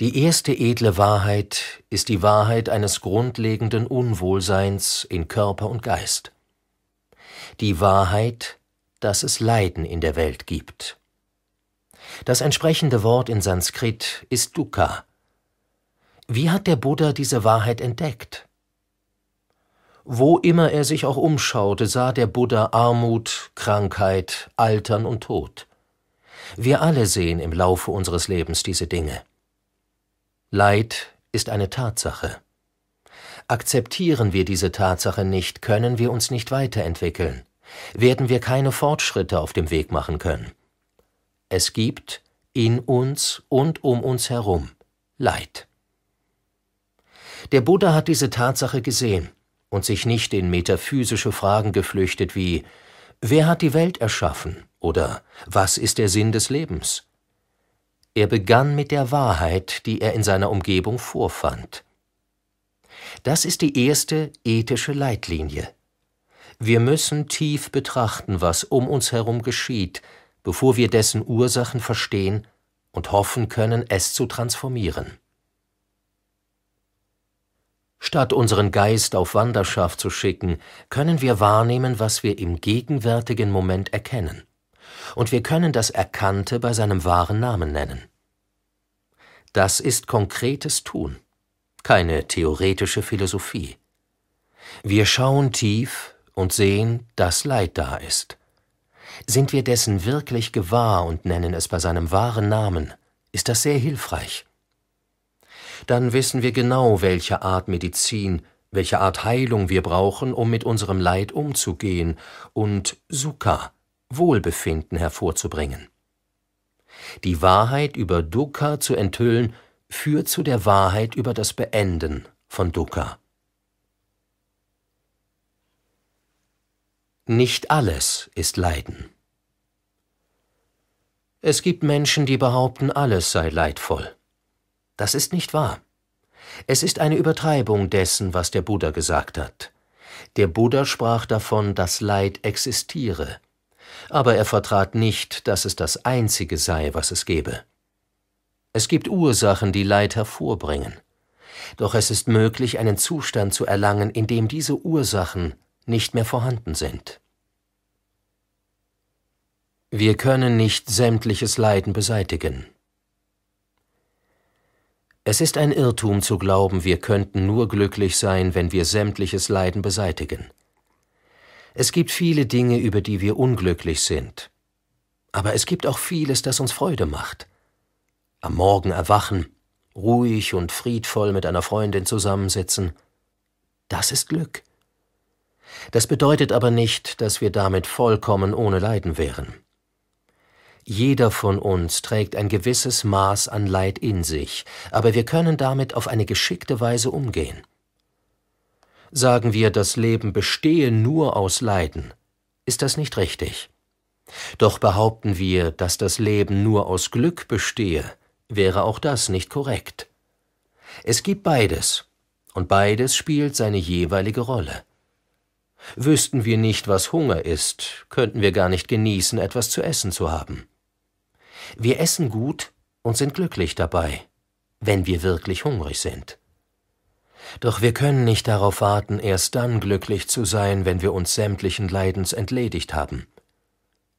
Die erste edle Wahrheit ist die Wahrheit eines grundlegenden Unwohlseins in Körper und Geist. Die Wahrheit, dass es Leiden in der Welt gibt. Das entsprechende Wort in Sanskrit ist Dukkha. Wie hat der Buddha diese Wahrheit entdeckt? Wo immer er sich auch umschaute, sah der Buddha Armut, Krankheit, Altern und Tod. Wir alle sehen im Laufe unseres Lebens diese Dinge. Leid ist eine Tatsache. Akzeptieren wir diese Tatsache nicht, können wir uns nicht weiterentwickeln, werden wir keine Fortschritte auf dem Weg machen können. Es gibt in uns und um uns herum Leid. Der Buddha hat diese Tatsache gesehen und sich nicht in metaphysische Fragen geflüchtet wie Wer hat die Welt erschaffen? oder Was ist der Sinn des Lebens? Er begann mit der Wahrheit, die er in seiner Umgebung vorfand. Das ist die erste ethische Leitlinie. Wir müssen tief betrachten, was um uns herum geschieht, bevor wir dessen Ursachen verstehen und hoffen können, es zu transformieren. Statt unseren Geist auf Wanderschaft zu schicken, können wir wahrnehmen, was wir im gegenwärtigen Moment erkennen. Und wir können das Erkannte bei seinem wahren Namen nennen. Das ist konkretes Tun, keine theoretische Philosophie. Wir schauen tief und sehen, dass Leid da ist. Sind wir dessen wirklich gewahr und nennen es bei seinem wahren Namen, ist das sehr hilfreich dann wissen wir genau, welche Art Medizin, welche Art Heilung wir brauchen, um mit unserem Leid umzugehen und Sukha, Wohlbefinden hervorzubringen. Die Wahrheit über Dukkha zu enthüllen, führt zu der Wahrheit über das Beenden von Dukkha. Nicht alles ist Leiden. Es gibt Menschen, die behaupten, alles sei leidvoll. Das ist nicht wahr. Es ist eine Übertreibung dessen, was der Buddha gesagt hat. Der Buddha sprach davon, dass Leid existiere, aber er vertrat nicht, dass es das Einzige sei, was es gebe. Es gibt Ursachen, die Leid hervorbringen. Doch es ist möglich, einen Zustand zu erlangen, in dem diese Ursachen nicht mehr vorhanden sind. Wir können nicht sämtliches Leiden beseitigen. Es ist ein Irrtum zu glauben, wir könnten nur glücklich sein, wenn wir sämtliches Leiden beseitigen. Es gibt viele Dinge, über die wir unglücklich sind. Aber es gibt auch vieles, das uns Freude macht. Am Morgen erwachen, ruhig und friedvoll mit einer Freundin zusammensitzen. Das ist Glück. Das bedeutet aber nicht, dass wir damit vollkommen ohne Leiden wären. Jeder von uns trägt ein gewisses Maß an Leid in sich, aber wir können damit auf eine geschickte Weise umgehen. Sagen wir, das Leben bestehe nur aus Leiden, ist das nicht richtig. Doch behaupten wir, dass das Leben nur aus Glück bestehe, wäre auch das nicht korrekt. Es gibt beides, und beides spielt seine jeweilige Rolle. Wüssten wir nicht, was Hunger ist, könnten wir gar nicht genießen, etwas zu essen zu haben. Wir essen gut und sind glücklich dabei, wenn wir wirklich hungrig sind. Doch wir können nicht darauf warten, erst dann glücklich zu sein, wenn wir uns sämtlichen Leidens entledigt haben.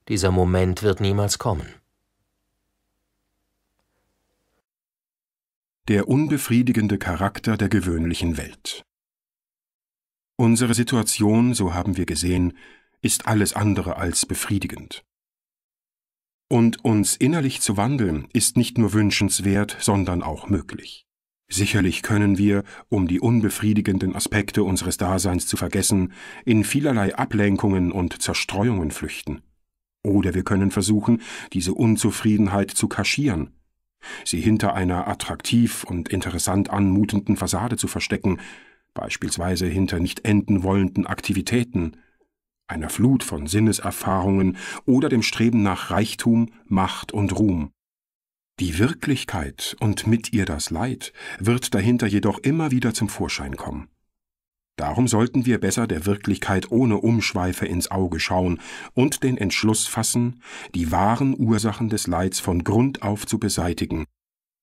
Dieser Moment wird niemals kommen. Der unbefriedigende Charakter der gewöhnlichen Welt. Unsere Situation, so haben wir gesehen, ist alles andere als befriedigend und uns innerlich zu wandeln, ist nicht nur wünschenswert, sondern auch möglich. Sicherlich können wir, um die unbefriedigenden Aspekte unseres Daseins zu vergessen, in vielerlei Ablenkungen und Zerstreuungen flüchten. Oder wir können versuchen, diese Unzufriedenheit zu kaschieren, sie hinter einer attraktiv und interessant anmutenden Fassade zu verstecken, beispielsweise hinter nicht enden wollenden Aktivitäten, einer Flut von Sinneserfahrungen oder dem Streben nach Reichtum, Macht und Ruhm. Die Wirklichkeit und mit ihr das Leid wird dahinter jedoch immer wieder zum Vorschein kommen. Darum sollten wir besser der Wirklichkeit ohne Umschweife ins Auge schauen und den Entschluss fassen, die wahren Ursachen des Leids von Grund auf zu beseitigen,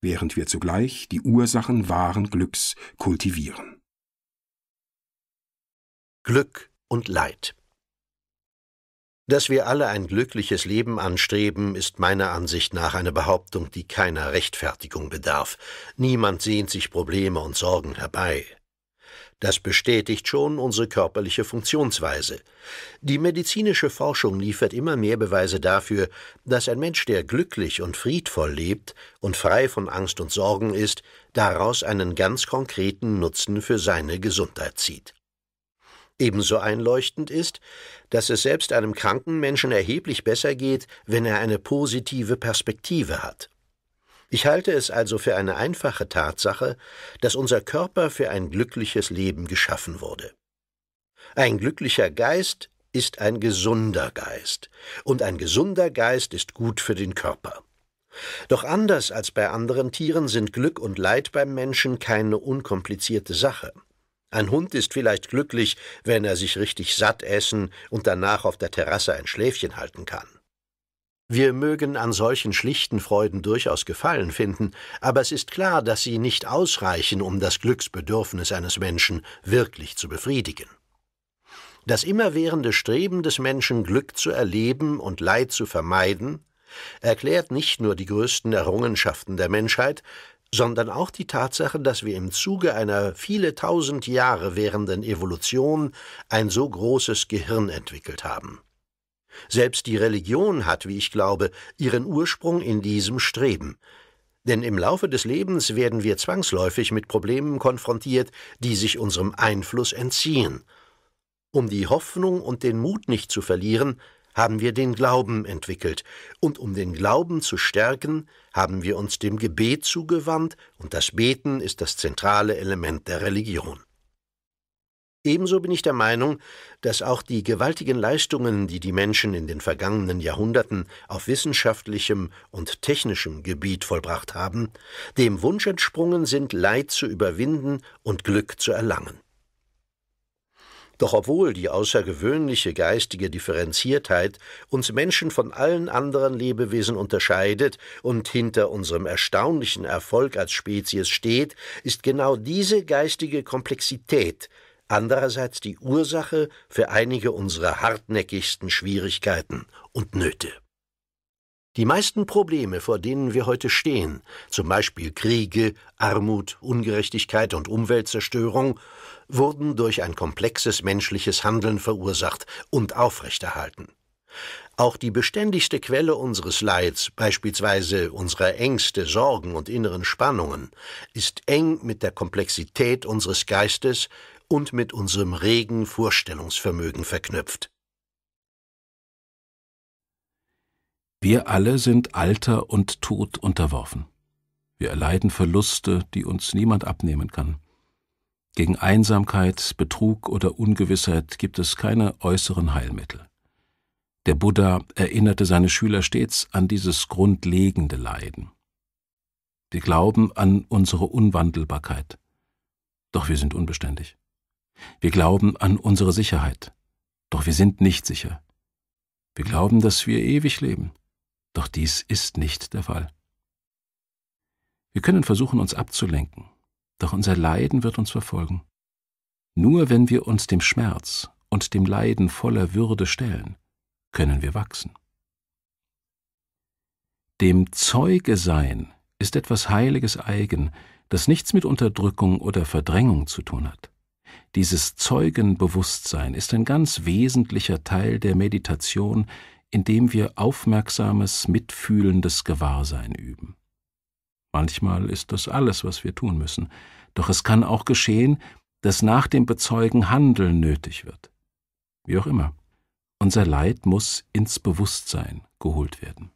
während wir zugleich die Ursachen wahren Glücks kultivieren. Glück und Leid dass wir alle ein glückliches Leben anstreben, ist meiner Ansicht nach eine Behauptung, die keiner Rechtfertigung bedarf. Niemand sehnt sich Probleme und Sorgen herbei. Das bestätigt schon unsere körperliche Funktionsweise. Die medizinische Forschung liefert immer mehr Beweise dafür, dass ein Mensch, der glücklich und friedvoll lebt und frei von Angst und Sorgen ist, daraus einen ganz konkreten Nutzen für seine Gesundheit zieht. Ebenso einleuchtend ist, dass es selbst einem kranken Menschen erheblich besser geht, wenn er eine positive Perspektive hat. Ich halte es also für eine einfache Tatsache, dass unser Körper für ein glückliches Leben geschaffen wurde. Ein glücklicher Geist ist ein gesunder Geist, und ein gesunder Geist ist gut für den Körper. Doch anders als bei anderen Tieren sind Glück und Leid beim Menschen keine unkomplizierte Sache. Ein Hund ist vielleicht glücklich, wenn er sich richtig satt essen und danach auf der Terrasse ein Schläfchen halten kann. Wir mögen an solchen schlichten Freuden durchaus Gefallen finden, aber es ist klar, dass sie nicht ausreichen, um das Glücksbedürfnis eines Menschen wirklich zu befriedigen. Das immerwährende Streben des Menschen, Glück zu erleben und Leid zu vermeiden, erklärt nicht nur die größten Errungenschaften der Menschheit, sondern auch die Tatsache, dass wir im Zuge einer viele tausend Jahre währenden Evolution ein so großes Gehirn entwickelt haben. Selbst die Religion hat, wie ich glaube, ihren Ursprung in diesem Streben, denn im Laufe des Lebens werden wir zwangsläufig mit Problemen konfrontiert, die sich unserem Einfluss entziehen. Um die Hoffnung und den Mut nicht zu verlieren, haben wir den Glauben entwickelt, und um den Glauben zu stärken, haben wir uns dem Gebet zugewandt, und das Beten ist das zentrale Element der Religion. Ebenso bin ich der Meinung, dass auch die gewaltigen Leistungen, die die Menschen in den vergangenen Jahrhunderten auf wissenschaftlichem und technischem Gebiet vollbracht haben, dem Wunsch entsprungen sind, Leid zu überwinden und Glück zu erlangen. Doch obwohl die außergewöhnliche geistige Differenziertheit uns Menschen von allen anderen Lebewesen unterscheidet und hinter unserem erstaunlichen Erfolg als Spezies steht, ist genau diese geistige Komplexität andererseits die Ursache für einige unserer hartnäckigsten Schwierigkeiten und Nöte. Die meisten Probleme, vor denen wir heute stehen, zum Beispiel Kriege, Armut, Ungerechtigkeit und Umweltzerstörung, wurden durch ein komplexes menschliches Handeln verursacht und aufrechterhalten. Auch die beständigste Quelle unseres Leids, beispielsweise unserer Ängste, Sorgen und inneren Spannungen, ist eng mit der Komplexität unseres Geistes und mit unserem regen Vorstellungsvermögen verknüpft. Wir alle sind Alter und Tod unterworfen. Wir erleiden Verluste, die uns niemand abnehmen kann. Gegen Einsamkeit, Betrug oder Ungewissheit gibt es keine äußeren Heilmittel. Der Buddha erinnerte seine Schüler stets an dieses grundlegende Leiden. Wir glauben an unsere Unwandelbarkeit, doch wir sind unbeständig. Wir glauben an unsere Sicherheit, doch wir sind nicht sicher. Wir glauben, dass wir ewig leben, doch dies ist nicht der Fall. Wir können versuchen, uns abzulenken, doch unser Leiden wird uns verfolgen. Nur wenn wir uns dem Schmerz und dem Leiden voller Würde stellen, können wir wachsen. Dem Zeuge sein ist etwas Heiliges eigen, das nichts mit Unterdrückung oder Verdrängung zu tun hat. Dieses Zeugenbewusstsein ist ein ganz wesentlicher Teil der Meditation, indem wir aufmerksames, mitfühlendes Gewahrsein üben. Manchmal ist das alles, was wir tun müssen, doch es kann auch geschehen, dass nach dem Bezeugen Handeln nötig wird. Wie auch immer, unser Leid muss ins Bewusstsein geholt werden.